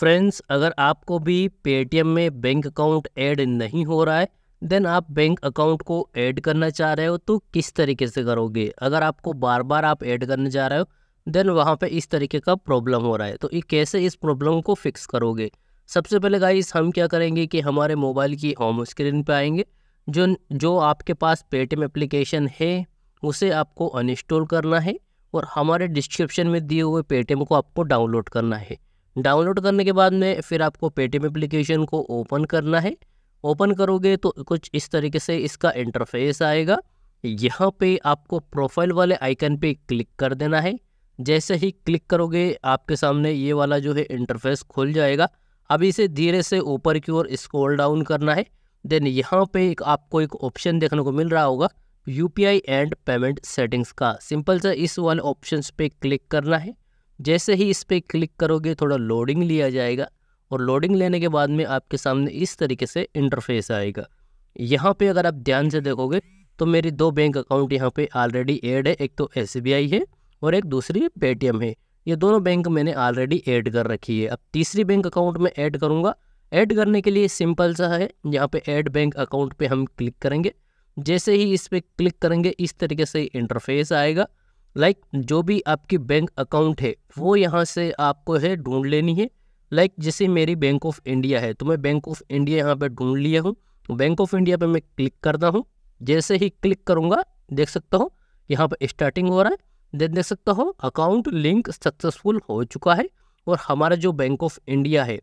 friends अगर आपको भी पेटीएम में बैंक अकाउंट ऐड नहीं हो रहा है देन आप बैंक अकाउंट को ऐड करना चाह रहे हो तो किस तरीके से करोगे अगर आपको बार बार आप ऐड करने जा रहे हो देन वहाँ पे इस तरीके का प्रॉब्लम हो रहा है तो ये कैसे इस प्रॉब्लम को फिक्स करोगे सबसे पहले गाइस हम क्या करेंगे कि हमारे मोबाइल की होम स्क्रीन पे आएंगे जो जो आपके पास पेटीएम एप्लीकेशन है उसे आपको अनइंस्टॉल करना है और हमारे डिस्क्रिप्शन में दिए हुए पेटीएम को आपको डाउनलोड करना है डाउनलोड करने के बाद में फिर आपको पेटीएम एप्लीकेशन को ओपन करना है ओपन करोगे तो कुछ इस तरीके से इसका इंटरफेस आएगा यहाँ पे आपको प्रोफाइल वाले आइकन पे क्लिक कर देना है जैसे ही क्लिक करोगे आपके सामने ये वाला जो है इंटरफेस खुल जाएगा अब इसे धीरे से ऊपर की ओर स्क्रॉल डाउन करना है देन यहाँ पे एक आपको एक ऑप्शन देखने को मिल रहा होगा यू एंड पेमेंट सेटिंग्स का सिंपल सा इस वाले ऑप्शन पे क्लिक करना है जैसे ही इस पर क्लिक करोगे थोड़ा लोडिंग लिया जाएगा और लोडिंग लेने के बाद में आपके सामने इस तरीके से इंटरफेस आएगा यहाँ पे अगर आप ध्यान से देखोगे तो मेरी दो बैंक अकाउंट यहाँ पे ऑलरेडी ऐड है एक तो एस है और एक दूसरी पेटीएम है ये दोनों बैंक मैंने ऑलरेडी ऐड कर रखी है अब तीसरी बैंक अकाउंट में ऐड करूँगा ऐड करने के लिए सिंपल सा है यहाँ पे ऐड बैंक अकाउंट पे हम क्लिक करेंगे जैसे ही इस पर क्लिक करेंगे इस तरीके से इंटरफेस आएगा लाइक जो भी आपकी बैंक अकाउंट है वो यहाँ से आपको है ढूंढ लेनी है लाइक जैसे मेरी बैंक ऑफ इंडिया है तो मैं बैंक ऑफ इंडिया यहाँ पर ढूंढ लिया हूँ बैंक ऑफ इंडिया पर मैं क्लिक करता हूँ जैसे ही क्लिक करूँगा देख सकता हूँ यहाँ पर स्टार्टिंग हो रहा है देन देख सकता हूँ अकाउंट लिंक सक्सेसफुल हो चुका है और हमारा जो बैंक ऑफ इंडिया है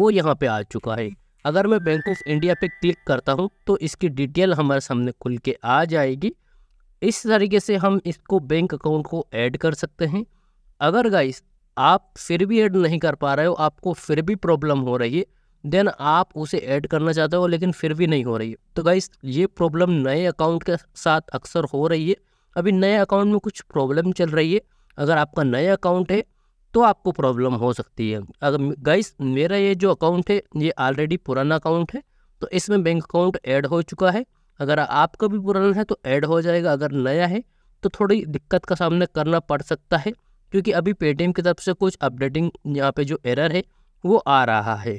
वो यहाँ पे आ चुका है अगर मैं बैंक ऑफ इंडिया पे क्लिक करता हूँ तो इसकी डिटेल हमारे सामने खुल के आ जाएगी इस तरीके से हम इसको बैंक अकाउंट को ऐड कर सकते हैं अगर गाइस आप फिर भी ऐड नहीं कर पा रहे हो आपको फिर भी प्रॉब्लम हो रही है देन आप उसे ऐड करना चाहते हो लेकिन फिर भी नहीं हो रही है तो गाइस ये प्रॉब्लम नए अकाउंट के साथ अक्सर हो रही है अभी नए अकाउंट में कुछ प्रॉब्लम चल रही है अगर आपका नया अकाउंट है तो आपको प्रॉब्लम हो सकती है अगर गाइस मेरा ये जो अकाउंट है ये ऑलरेडी पुराना अकाउंट है तो इसमें बैंक अकाउंट ऐड हो चुका है अगर आपका भी पुराना है तो ऐड हो जाएगा अगर नया है तो थोड़ी दिक्कत का सामना करना पड़ सकता है क्योंकि अभी पेटीएम की तरफ से कुछ अपडेटिंग यहाँ पे जो एरर है वो आ रहा है